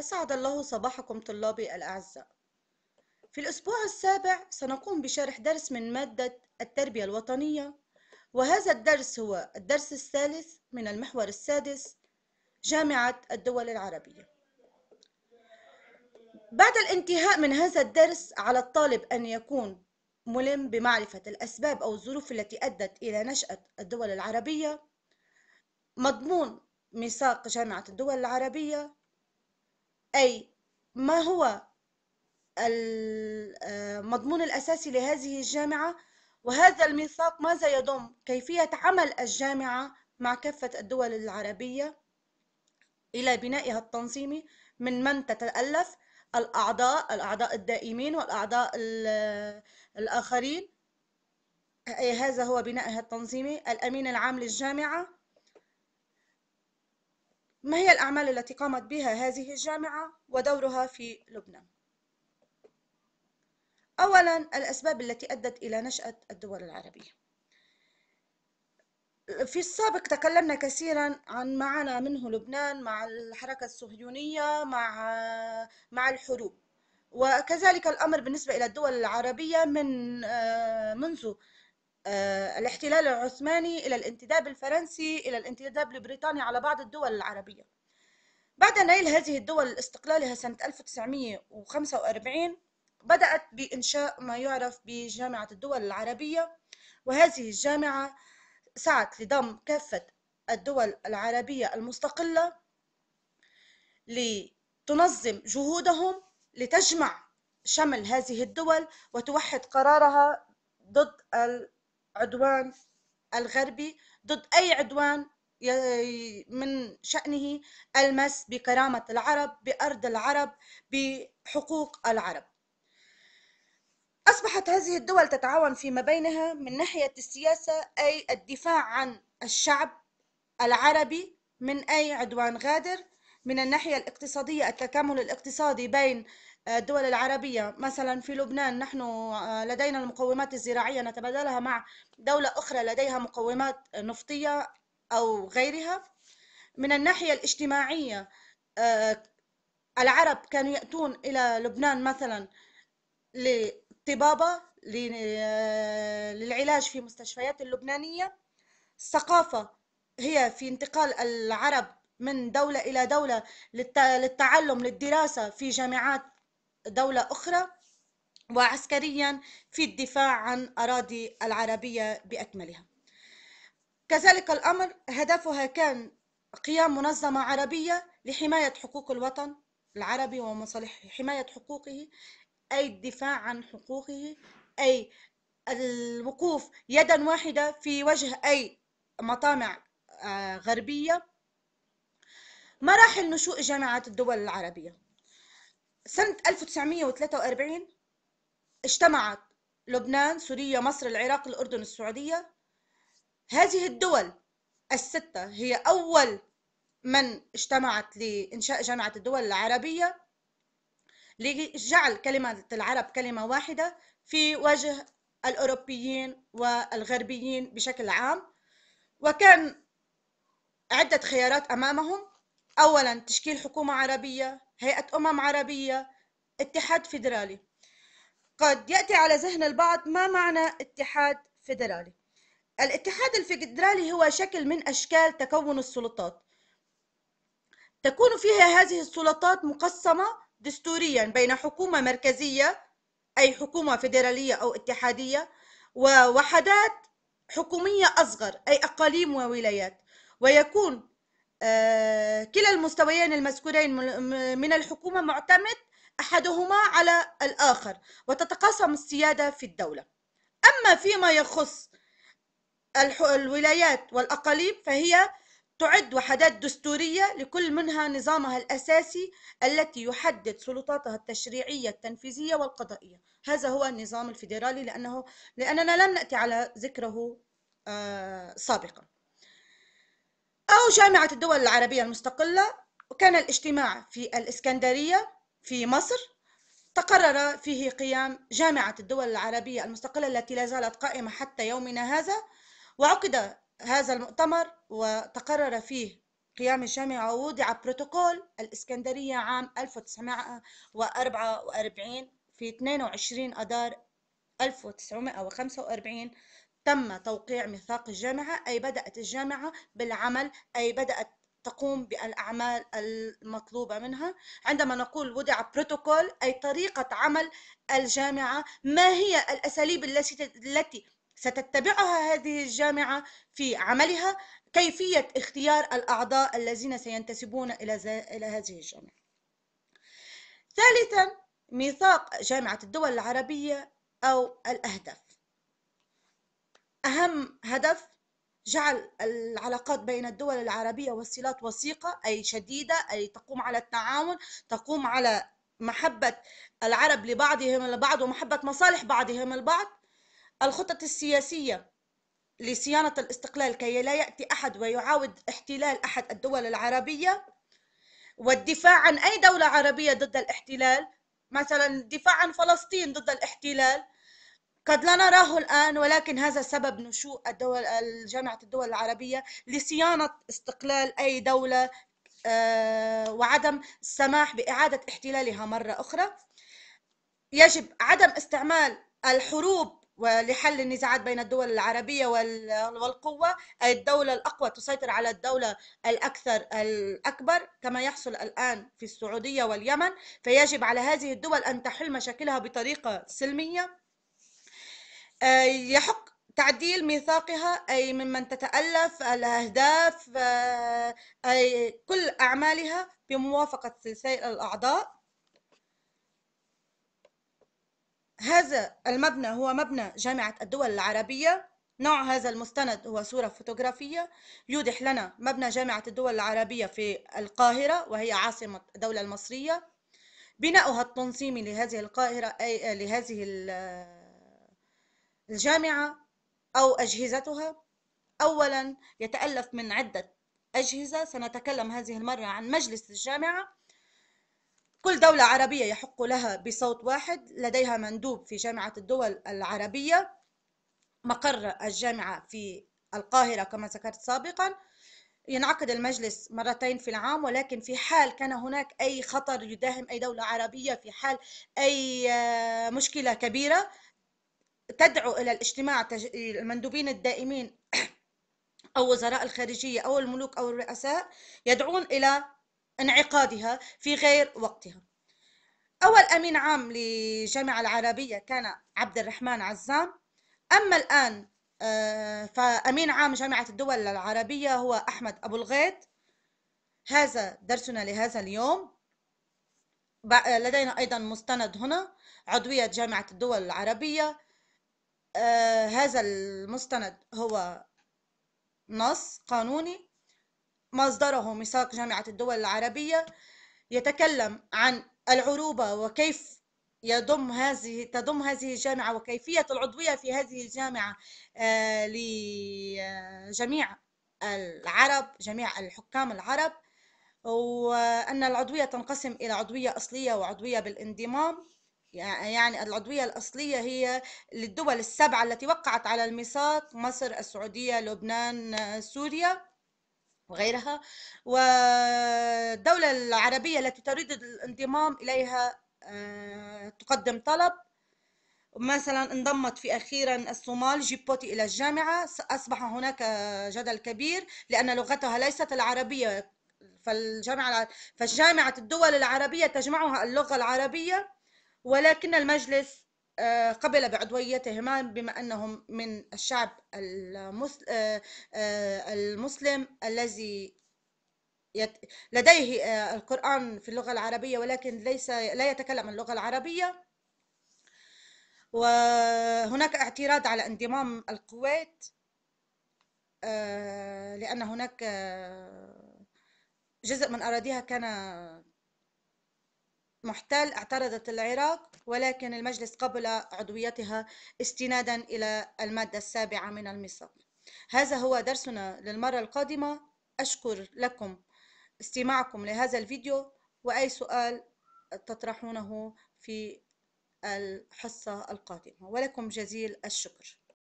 أسعد الله صباحكم طلابي الأعزاء في الأسبوع السابع سنقوم بشرح درس من مادة التربية الوطنية وهذا الدرس هو الدرس الثالث من المحور السادس جامعة الدول العربية بعد الانتهاء من هذا الدرس على الطالب أن يكون ملم بمعرفة الأسباب أو الظروف التي أدت إلى نشأة الدول العربية مضمون ميثاق جامعة الدول العربية أي ما هو المضمون آه، الأساسي لهذه الجامعة وهذا الميثاق ماذا يضم كيفية عمل الجامعة مع كافة الدول العربية إلى بنائها التنظيمي من من تتألف الأعضاء الأعضاء الدائمين والأعضاء الآخرين هذا هو بنائها التنظيمي الأمين العام للجامعة ما هي الأعمال التي قامت بها هذه الجامعة ودورها في لبنان؟ أولا الأسباب التي أدت إلى نشأة الدول العربية في السابق تكلمنا كثيرا عن معنا منه لبنان مع الحركة الصهيونية مع مع الحروب وكذلك الأمر بالنسبة إلى الدول العربية من آه، منذ آه، الاحتلال العثماني إلى الانتداب الفرنسي إلى الانتداب البريطاني على بعض الدول العربية بعد نيل هذه الدول استقلالها سنة 1945 بدأت بإنشاء ما يعرف بجامعة الدول العربية وهذه الجامعة سعت لضم كافة الدول العربية المستقلة لتنظم جهودهم لتجمع شمل هذه الدول وتوحد قرارها ضد عدوان الغربي ضد أي عدوان من شأنه المس بكرامة العرب بأرض العرب بحقوق العرب أصبحت هذه الدول تتعاون فيما بينها من ناحية السياسة أي الدفاع عن الشعب العربي من أي عدوان غادر من الناحية الاقتصادية التكامل الاقتصادي بين الدول العربية مثلا في لبنان نحن آه، لدينا المقومات الزراعية نتبادلها مع دولة أخرى لديها مقومات نفطية أو غيرها من الناحية الاجتماعية آه، العرب كانوا يأتون إلى لبنان مثلا لطبابة آه، للعلاج في مستشفيات اللبنانية الثقافة هي في انتقال العرب من دولة إلى دولة للتعلم للدراسة في جامعات دولة أخرى وعسكريا في الدفاع عن أراضي العربية بأكملها كذلك الأمر هدفها كان قيام منظمة عربية لحماية حقوق الوطن العربي ومصالحه حماية حقوقه أي الدفاع عن حقوقه أي الوقوف يدا واحدة في وجه أي مطامع آه، غربية مراحل نشوء جامعة الدول العربية سنة 1943 اجتمعت لبنان سوريا مصر العراق الأردن السعودية هذه الدول الستة هي أول من اجتمعت لإنشاء جامعة الدول العربية لجعل كلمة العرب كلمة واحدة في وجه الأوروبيين والغربيين بشكل عام وكان عدة خيارات أمامهم أولا تشكيل حكومة عربية هيئة أمم عربية اتحاد فيدرالي قد يأتي على ذهن البعض ما معنى اتحاد فيدرالي الاتحاد الفيدرالي هو شكل من أشكال تكون السلطات تكون فيها هذه السلطات مقسمة دستوريا بين حكومة مركزية أي حكومة فيدرالية أو اتحادية ووحدات حكومية أصغر أي أقاليم وولايات ويكون آه، كلا المستويين المذكورين من الحكومة معتمد أحدهما على الآخر وتتقاسم السيادة في الدولة أما فيما يخص الولايات والأقاليم فهي تعد وحدات دستورية لكل منها نظامها الأساسي التي يحدد سلطاتها التشريعية التنفيذية والقضائية هذا هو النظام الفيدرالي لأنه لأننا لم نأتي على ذكره آه، سابقاً أو جامعة الدول العربية المستقلة وكان الاجتماع في الإسكندرية في مصر تقرر فيه قيام جامعة الدول العربية المستقلة التي لا زالت قائمة حتى يومنا هذا وعقد هذا المؤتمر وتقرر فيه قيام الجامعة ووضع بروتوكول الإسكندرية عام 1944 في 22 أدار 1945 تم توقيع ميثاق الجامعة أي بدأت الجامعة بالعمل أي بدأت تقوم بالأعمال المطلوبة منها عندما نقول وضع بروتوكول أي طريقة عمل الجامعة ما هي الأساليب التي ستتبعها هذه الجامعة في عملها كيفية اختيار الأعضاء الذين سينتسبون إلى, إلى هذه الجامعة ثالثا ميثاق جامعة الدول العربية أو الأهداف أهم هدف جعل العلاقات بين الدول العربية والصلات وثيقة أي شديدة أي تقوم على التعاون تقوم على محبة العرب لبعضهم البعض ومحبة مصالح بعضهم البعض الخطط السياسية لصيانة الاستقلال كي لا يأتي أحد ويعاود احتلال أحد الدول العربية والدفاع عن أي دولة عربية ضد الاحتلال مثلا دفاع عن فلسطين ضد الاحتلال قد لا نراه الآن ولكن هذا سبب نشوء الدول جامعة الدول العربية لصيانة استقلال أي دولة آه، وعدم السماح بإعادة احتلالها مرة أخرى يجب عدم استعمال الحروب لحل النزاعات بين الدول العربية والقوة أي الدولة الأقوى تسيطر على الدولة الأكثر الأكبر كما يحصل الآن في السعودية واليمن فيجب على هذه الدول أن تحل مشاكلها بطريقة سلمية يحق تعديل ميثاقها أي ممن تتألف الأهداف آه، أي كل أعمالها بموافقة سلسلة الأعضاء هذا المبنى هو مبنى جامعة الدول العربية نوع هذا المستند هو صورة فوتوغرافية يوضح لنا مبنى جامعة الدول العربية في القاهرة وهي عاصمة الدولة المصرية بناؤها التنظيمي لهذه القاهرة أي لهذه الجامعة أو أجهزتها أولا يتألف من عدة أجهزة سنتكلم هذه المرة عن مجلس الجامعة كل دولة عربية يحق لها بصوت واحد لديها مندوب في جامعة الدول العربية مقر الجامعة في القاهرة كما ذكرت سابقا ينعقد المجلس مرتين في العام ولكن في حال كان هناك أي خطر يداهم أي دولة عربية في حال أي آه، مشكلة كبيرة تدعو إلى الاجتماع المندوبين الدائمين أو وزراء الخارجية أو الملوك أو الرؤساء يدعون إلى انعقادها في غير وقتها أول أمين عام للجامعة العربية كان عبد الرحمن عزام أما الآن آه، فأمين عام جامعة الدول العربية هو أحمد أبو الغيط هذا درسنا لهذا اليوم لدينا أيضا مستند هنا عضوية جامعة الدول العربية آه، هذا المستند هو نص قانوني مصدره ميثاق جامعة الدول العربية يتكلم عن العروبة وكيف يضم هذه تضم هذه الجامعة وكيفية العضوية في هذه الجامعة آه، لجميع العرب جميع الحكام العرب وأن العضوية تنقسم إلى عضوية أصلية وعضوية بالانضمام يعني العضوية الأصلية هي للدول السبعة التي وقعت على الميثاق مصر السعودية لبنان سوريا وغيرها والدولة العربية التي تريد الانضمام إليها آه، تقدم طلب مثلا انضمت في اخيرا الصومال جيبوتي الى الجامعه اصبح هناك جدل كبير لان لغتها ليست العربيه فالجامعه فالجامعه الدول العربيه تجمعها اللغه العربيه ولكن المجلس آه، قبل بعضويتهما بما أنهم من الشعب آه، آه، المسلم الذي لديه القرآن في اللغة العربية ولكن ليس لا يتكلم اللغة العربية وهناك اعتراض على انضمام القوات لأن هناك جزء من أراضيها كان محتل اعترضت العراق ولكن المجلس قبل عضويتها استنادا إلى المادة السابعة من الميثاق هذا هو درسنا للمرة القادمة أشكر لكم استماعكم لهذا الفيديو وأي سؤال تطرحونه في الحصة القادمة ولكم جزيل الشكر